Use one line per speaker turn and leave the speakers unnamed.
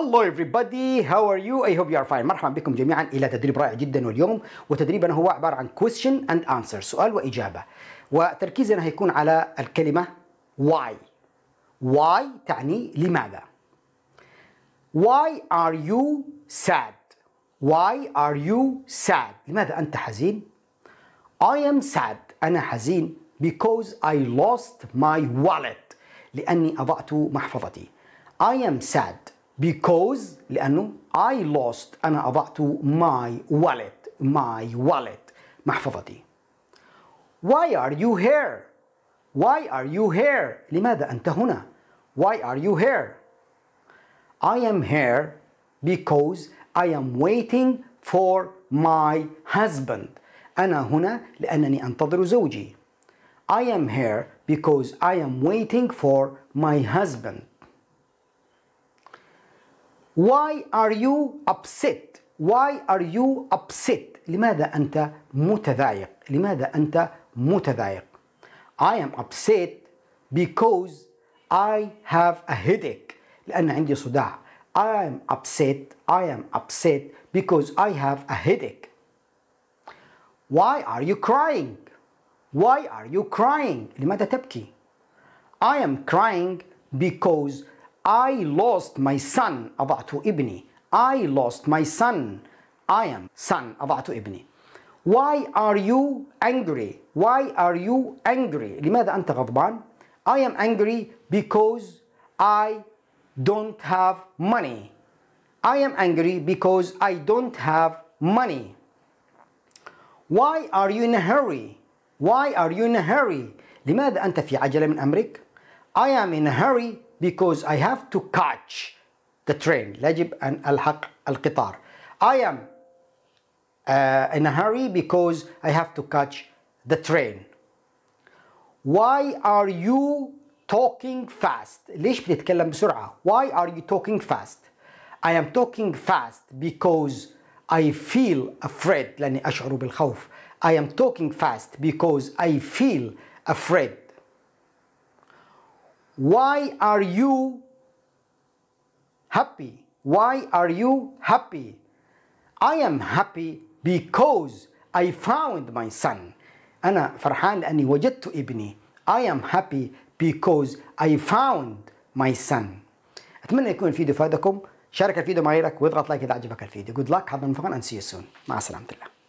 هلو everybody هاو ار يو اي هوب يو ار فاين مرحبا بكم جميعا الى تدريب رائع جدا واليوم وتدريبنا هو عباره عن question and answer سؤال واجابه وتركيزنا هيكون على الكلمه why why تعني لماذا why are you sad why are you sad لماذا انت حزين I am sad انا حزين because I lost my wallet لاني اضعت محفظتي I am sad because لأنه I lost أنا أضعت my wallet my wallet محفظتي Why are you here? Why are you here? لماذا أنت هنا? Why are you here? I am here because I am waiting for my husband. أنا هنا لأنني أنتظر زوجي. I am here because I am waiting for my husband. Why are you upset? Why are you upset? لماذا أنت متضايق؟ لماذا أنت متضايق؟ I am upset because I have a headache لأن عندي صداع. I am upset. I am upset because I have a headache. Why are you crying? Why are you crying? لماذا تبكي? I am crying because I lost my son أضعت ibni. I lost my son I am son أضعت ibni. Why are you angry? Why are you angry? لماذا أنت غضبان? I am angry because I don't have money. I am angry because I don't have money. Why are you in a hurry? Why are you in a hurry? لماذا أنت في عجلة من أمرك? I am in a hurry because I have to catch the train لجب أن ألحق القطار I am uh, in a hurry because I have to catch the train Why are you talking fast ليش بتتكلم بسرعة Why are you talking fast I am talking fast because I feel afraid لأني أشعر بالخوف I am talking fast because I feel afraid why are you happy? Why are you happy? I am happy because I found my son. أنا فرحان لأني وجدت ابني. I am happy because I found my son. أتمنى يكون الفيديو فادكم. شارك الفيديو مع غيرك واضغط لايك إذا عجبك الفيديو. Good luck. حظا موفقا and see you soon. مع سلامة الله.